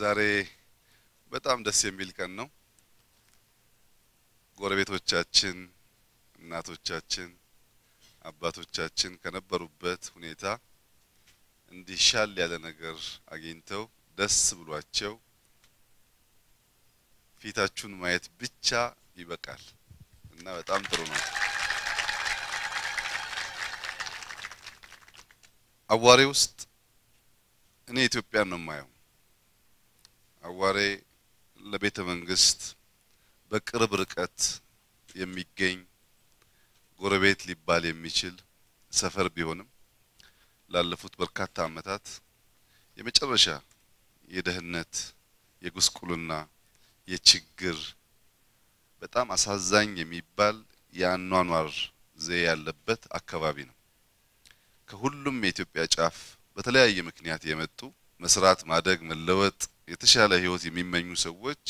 ዛሬ በጣም ደስ የሚል ቀን ነው። ጎረቤቶቻችን፣ እናቶቻችን፣ አባቶቻችን ከነበሩበት ሁኔታ እንዲሻል ያለ ነገር አግኝተው ደስ ብሏቸው ፊታችሁን ማየት ብቻ ይበቃል እና በጣም ጥሩ ነው። አዋሬ ውስጥ እኔ ኢትዮጵያን ነው የማየው። አዋሬ ለቤተ መንግስት በቅርብ ርቀት የሚገኝ ጎረቤት ሊባል የሚችል ሰፈር ቢሆንም ላለፉት በርካታ ዓመታት የመጨረሻ የደህንነት የጉስቁልና፣ የችግር በጣም አሳዛኝ የሚባል የአኗኗር ዘዬ ያለበት አካባቢ ነው። ከሁሉም የኢትዮጵያ ጫፍ በተለያየ ምክንያት የመጡ መስራት፣ ማደግ፣ መለወጥ የተሻለ ህይወት የሚመኙ ሰዎች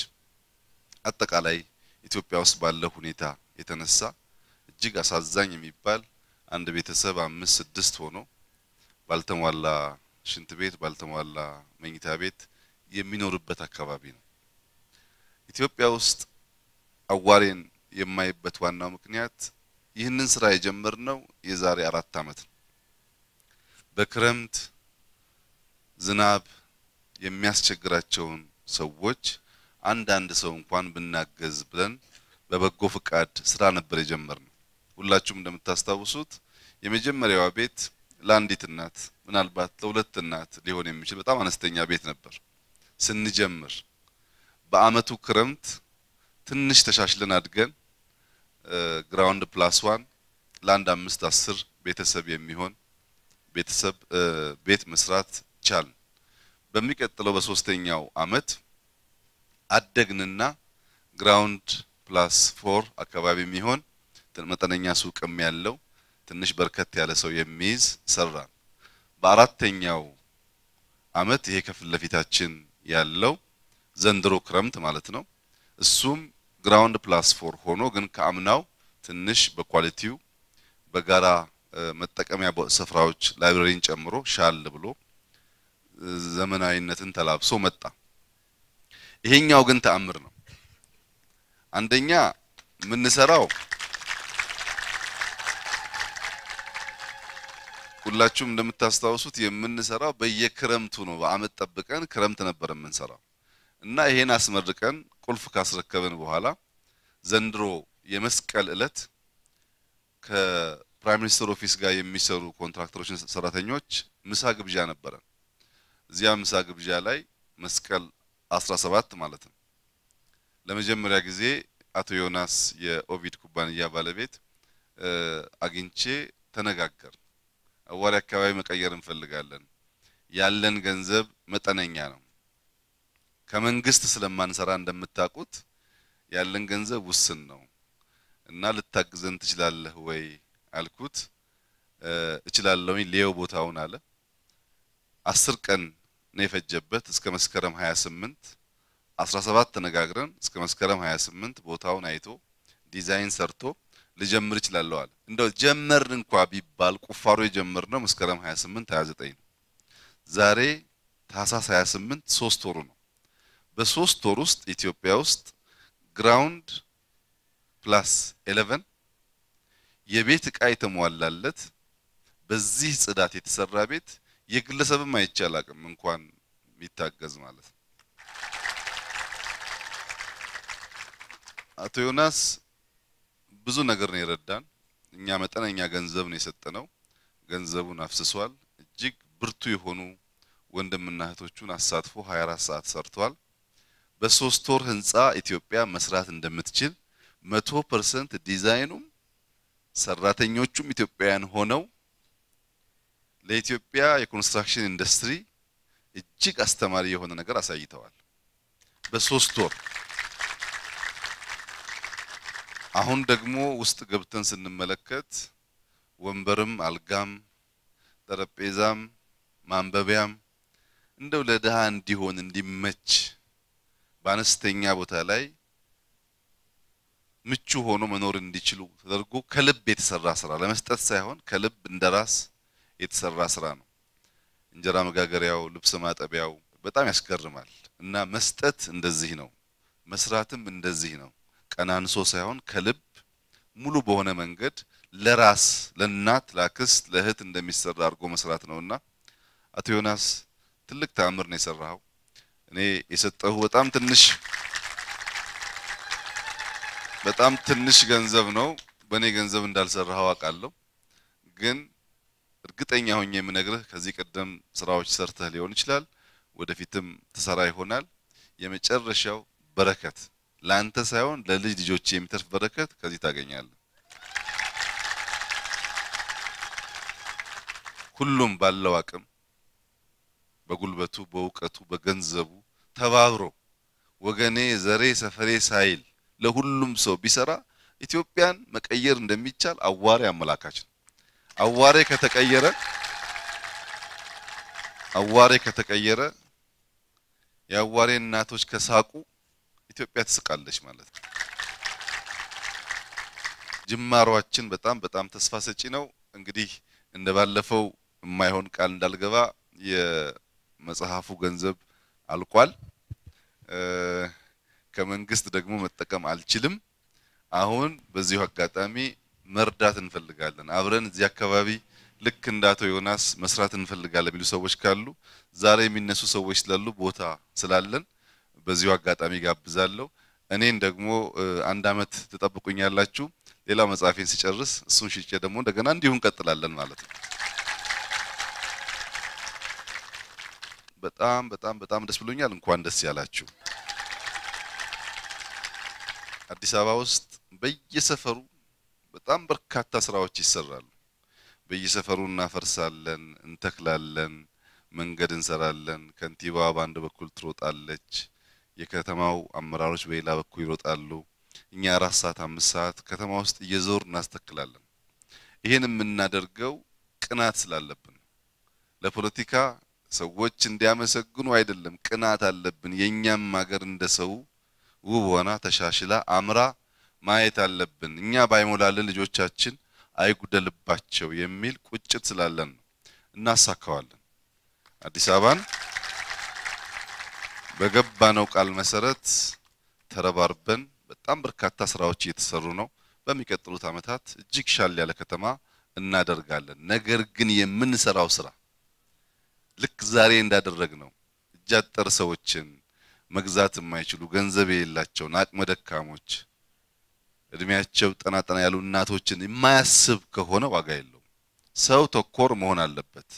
አጠቃላይ ኢትዮጵያ ውስጥ ባለው ሁኔታ የተነሳ እጅግ አሳዛኝ የሚባል አንድ ቤተሰብ አምስት ስድስት ሆኖ ባልተሟላ ሽንት ቤት ባልተሟላ መኝታ ቤት የሚኖርበት አካባቢ ነው። ኢትዮጵያ ውስጥ አዋሬን የማይበት ዋናው ምክንያት ይህንን ስራ የጀመርነው የዛሬ አራት ዓመት ነው። በክረምት ዝናብ የሚያስቸግራቸውን ሰዎች አንዳንድ ሰው እንኳን ብናገዝ ብለን በበጎ ፍቃድ ስራ ነበር የጀመርነው። ሁላችሁም እንደምታስታውሱት የመጀመሪያዋ ቤት ለአንዲት እናት ምናልባት ለሁለት እናት ሊሆን የሚችል በጣም አነስተኛ ቤት ነበር። ስንጀምር በአመቱ ክረምት ትንሽ ተሻሽለን አድገን ግራውንድ ፕላስ ዋን ለአንድ አምስት አስር ቤተሰብ የሚሆን ቤተሰብ ቤት መስራት ቻልን። በሚቀጥለው በሶስተኛው አመት አደግንና ግራውንድ ፕላስ ፎር አካባቢ የሚሆን መጠነኛ ሱቅም ያለው ትንሽ በርከት ያለ ሰው የሚይዝ ሰራን። በአራተኛው አመት ይሄ ከፊት ለፊታችን ያለው ዘንድሮ ክረምት ማለት ነው። እሱም ግራውንድ ፕላስ ፎር ሆኖ ግን ከአምናው ትንሽ በኳሊቲው በጋራ መጠቀሚያ ስፍራዎች ላይብረሪን ጨምሮ ሻል ብሎ ዘመናዊነትን ተላብሶ መጣ። ይሄኛው ግን ተአምር ነው። አንደኛ የምንሰራው ሁላችሁም እንደምታስታውሱት የምንሰራው በየክረምቱ ነው። በአመት ጠብቀን ክረምት ነበር የምንሰራው እና ይሄን አስመርቀን ቁልፍ ካስረከብን በኋላ ዘንድሮ የመስቀል እለት ከፕራይም ሚኒስትር ኦፊስ ጋር የሚሰሩ ኮንትራክተሮችን ሰራተኞች ምሳ ግብዣ ነበረን። እዚያ ምሳ ግብዣ ላይ መስቀል 17 ማለት ነው ለመጀመሪያ ጊዜ አቶ ዮናስ የኦቪድ ኩባንያ ባለቤት አግኝቼ ተነጋገር። አዋሪ አካባቢ መቀየር እንፈልጋለን። ያለን ገንዘብ መጠነኛ ነው። ከመንግስት ስለማንሰራ እንደምታውቁት ያለን ገንዘብ ውስን ነው እና ልታግዘን ትችላለህ ወይ አልኩት። እችላለሁኝ። ሌየው ቦታውን አለ። አስር ቀን ነው የፈጀበት። እስከ መስከረም 28 17 ተነጋግረን እስከ መስከረም 28 ቦታውን አይቶ ዲዛይን ሰርቶ ልጀምር እችላለሁ አለ። እንደው ጀመርን እንኳ ቢባል ቁፋሮ የጀመርነው መስከረም 28 29 ነው። ዛሬ ታህሳስ 28 ሶስት ወሩ ነው። በሶስት ወር ውስጥ ኢትዮጵያ ውስጥ ግራውንድ ፕላስ 11 የቤት እቃ የተሟላለት በዚህ ጽዳት የተሰራ ቤት የግለሰብም አይቻል አቅም እንኳን የሚታገዝ ማለት ነው። አቶ ዮናስ ብዙ ነገር ነው የረዳን። እኛ መጠነኛ ገንዘብ ነው የሰጠነው። ገንዘቡን አፍስሷል። እጅግ ብርቱ የሆኑ ወንድምና እህቶቹን አሳትፎ 24 ሰዓት ሰርቷል። በሶስት ወር ህንፃ ኢትዮጵያ መስራት እንደምትችል መቶ ፐርሰንት ዲዛይኑም ሰራተኞቹም ኢትዮጵያውያን ሆነው ለኢትዮጵያ የኮንስትራክሽን ኢንዱስትሪ እጅግ አስተማሪ የሆነ ነገር አሳይተዋል። በሶስት ወር አሁን ደግሞ ውስጥ ገብተን ስንመለከት ወንበርም አልጋም ጠረጴዛም ማንበቢያም እንደው ለድሃ እንዲሆን እንዲመች በአነስተኛ ቦታ ላይ ምቹ ሆኖ መኖር እንዲችሉ ተደርጎ ከልብ የተሰራ ስራ ለመስጠት ሳይሆን ከልብ እንደራስ የተሰራ ስራ ነው። እንጀራ መጋገሪያው፣ ልብስ ማጠቢያው በጣም ያስገርማል። እና መስጠት እንደዚህ ነው፣ መስራትም እንደዚህ ነው። ቀናንሶ ሳይሆን ከልብ ሙሉ በሆነ መንገድ ለራስ ለእናት፣ ለአክስት፣ ለእህት እንደሚሰራ አድርጎ መስራት ነውና አቶ ዮናስ ትልቅ ተአምር ነው የሰራኸው። እኔ የሰጠሁ በጣም ትንሽ በጣም ትንሽ ገንዘብ ነው። በእኔ ገንዘብ እንዳልሰራኸው አውቃለሁ ግን እርግጠኛ ሆኜ የምነግርህ ከዚህ ቀደም ስራዎች ሰርተህ ሊሆን ይችላል፣ ወደፊትም ትሰራ ይሆናል። የመጨረሻው በረከት ለአንተ ሳይሆን ለልጅ ልጆች የሚተርፍ በረከት ከዚህ ታገኛለህ። ሁሉም ባለው አቅም በጉልበቱ፣ በእውቀቱ፣ በገንዘቡ ተባብሮ ወገኔ፣ ዘሬ፣ ሰፈሬ ሳይል ለሁሉም ሰው ቢሰራ ኢትዮጵያን መቀየር እንደሚቻል አዋሪ አመላካች ነው። አዋሬ ከተቀየረ አዋሬ ከተቀየረ የአዋሬ እናቶች ከሳቁ ኢትዮጵያ ትስቃለች ማለት ነው። ጅማሯችን በጣም በጣም ተስፋ ሰጪ ነው። እንግዲህ እንደባለፈው የማይሆን ቃል እንዳልገባ የመጽሐፉ ገንዘብ አልቋል። ከመንግስት ደግሞ መጠቀም አልችልም። አሁን በዚሁ አጋጣሚ መርዳት እንፈልጋለን፣ አብረን እዚህ አካባቢ ልክ እንደ አቶ ዮናስ መስራት እንፈልጋለን የሚሉ ሰዎች ካሉ ዛሬ የሚነሱ ሰዎች ስላሉ ቦታ ስላለን በዚሁ አጋጣሚ ጋብዛለሁ። እኔን ደግሞ አንድ አመት ትጠብቁኛላችሁ። ሌላ መጽሐፌን ሲጨርስ እሱን ሽጬ ደግሞ እንደገና እንዲሁ እንቀጥላለን ማለት ነው። በጣም በጣም በጣም ደስ ብሎኛል። እንኳን ደስ ያላችሁ። አዲስ አበባ ውስጥ በየሰፈሩ በጣም በርካታ ስራዎች ይሰራሉ። በየሰፈሩ እናፈርሳለን፣ እንተክላለን፣ መንገድ እንሰራለን። ከንቲባዋ በአንድ በኩል ትሮጣለች፣ የከተማው አመራሮች በሌላ በኩል ይሮጣሉ። እኛ አራት ሰዓት አምስት ሰዓት ከተማ ውስጥ እየዞር እናስተክላለን። ይህን የምናደርገው ቅናት ስላለብን ለፖለቲካ ሰዎች እንዲያመሰግኑ አይደለም። ቅናት አለብን። የእኛም ሀገር እንደ ሰው ውብ ሆና ተሻሽላ አምራ ማየት አለብን። እኛ ባይሞላልን ልጆቻችን አይጉደልባቸው የሚል ቁጭት ስላለን ነው። እናሳካዋለን። አዲስ አበባን በገባነው ቃል መሰረት ተረባርበን በጣም በርካታ ስራዎች እየተሰሩ ነው። በሚቀጥሉት ዓመታት እጅግ ሻል ያለ ከተማ እናደርጋለን። ነገር ግን የምንሰራው ስራ ልክ ዛሬ እንዳደረግ ነው እጃጠር ሰዎችን መግዛት የማይችሉ ገንዘብ የሌላቸውን አቅመ ደካሞች እድሜያቸው ጠና ጠና ያሉ እናቶችን የማያስብ ከሆነ ዋጋ የለውም። ሰው ተኮር መሆን አለበት።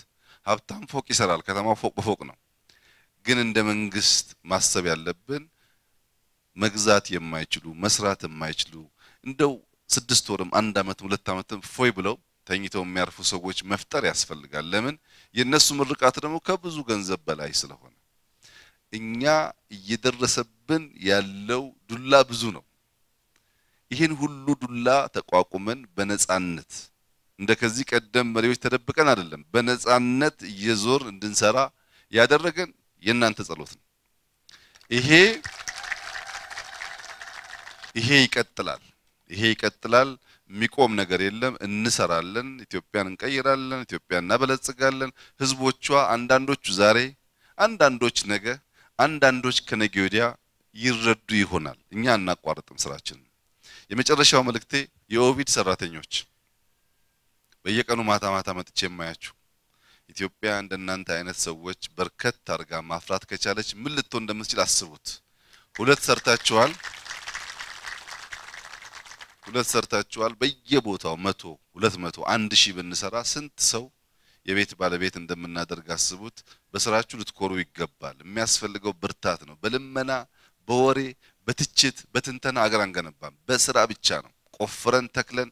ሀብታም ፎቅ ይሰራል፣ ከተማው ፎቅ በፎቅ ነው። ግን እንደ መንግስት ማሰብ ያለብን መግዛት የማይችሉ መስራት የማይችሉ እንደው ስድስት ወርም አንድ አመትም ሁለት ዓመትም ፎይ ብለው ተኝተው የሚያርፉ ሰዎች መፍጠር ያስፈልጋል። ለምን የእነሱ ምርቃት ደግሞ ከብዙ ገንዘብ በላይ ስለሆነ እኛ እየደረሰብን ያለው ዱላ ብዙ ነው። ይህን ሁሉ ዱላ ተቋቁመን በነጻነት እንደ ከዚህ ቀደም መሪዎች ተደብቀን አይደለም፣ በነጻነት እየዞር እንድንሰራ ያደረገን የእናንተ ጸሎት ነው። ይሄ ይሄ ይቀጥላል፣ ይሄ ይቀጥላል። የሚቆም ነገር የለም። እንሰራለን፣ ኢትዮጵያን እንቀይራለን፣ ኢትዮጵያን እናበለጽጋለን። ህዝቦቿ አንዳንዶቹ ዛሬ፣ አንዳንዶች ነገ፣ አንዳንዶች ከነገ ወዲያ ይረዱ ይሆናል። እኛ አናቋርጥም ስራችንን። የመጨረሻው መልእክቴ የኦቪድ ሰራተኞች በየቀኑ ማታ ማታ መጥቼ የማያችሁ ኢትዮጵያ እንደናንተ አይነት ሰዎች በርከት አድርጋ ማፍራት ከቻለች ምን ልትሆን እንደምትችል አስቡት። ሁለት ሰርታችኋል፣ ሁለት ሰርታችኋል። በየቦታው መቶ ሁለት መቶ አንድ ሺህ ብንሰራ ስንት ሰው የቤት ባለቤት እንደምናደርግ አስቡት። በስራችሁ ልትኮሩ ይገባል። የሚያስፈልገው ብርታት ነው። በልመና በወሬ በትችት በትንተና አገር አንገነባም። በስራ ብቻ ነው ቆፍረን ተክለን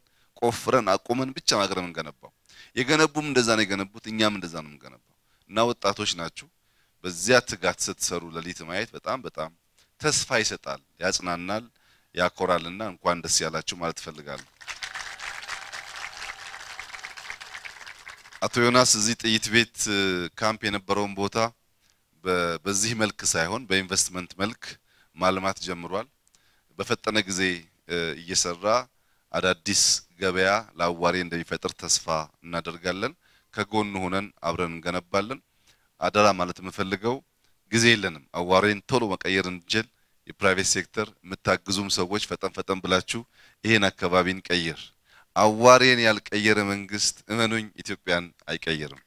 ቆፍረን አቁመን ብቻ ነው አገር የምንገነባው። የገነቡም እንደዛ ነው የገነቡት፣ እኛም እንደዛ ነው የምንገነባው። እና ወጣቶች ናችሁ። በዚያ ትጋት ስትሰሩ ለሊት ማየት በጣም በጣም ተስፋ ይሰጣል፣ ያጽናናል፣ ያኮራልና እንኳን ደስ ያላችሁ ማለት እፈልጋለሁ። አቶ ዮናስ እዚህ ጥይት ቤት ካምፕ የነበረውን ቦታ በዚህ መልክ ሳይሆን በኢንቨስትመንት መልክ ማልማት ጀምሯል። በፈጠነ ጊዜ እየሰራ አዳዲስ ገበያ ለአዋሬ እንደሚፈጥር ተስፋ እናደርጋለን። ከጎን ሆነን አብረን እንገነባለን። አደራ ማለት የምፈልገው ጊዜ የለንም። አዋሬን ቶሎ መቀየር እንችል የፕራይቬት ሴክተር የምታግዙም ሰዎች ፈጠን ፈጠን ብላችሁ ይሄን አካባቢን ቀይር። አዋሬን ያልቀየረ መንግስት እመኑኝ ኢትዮጵያን አይቀይርም።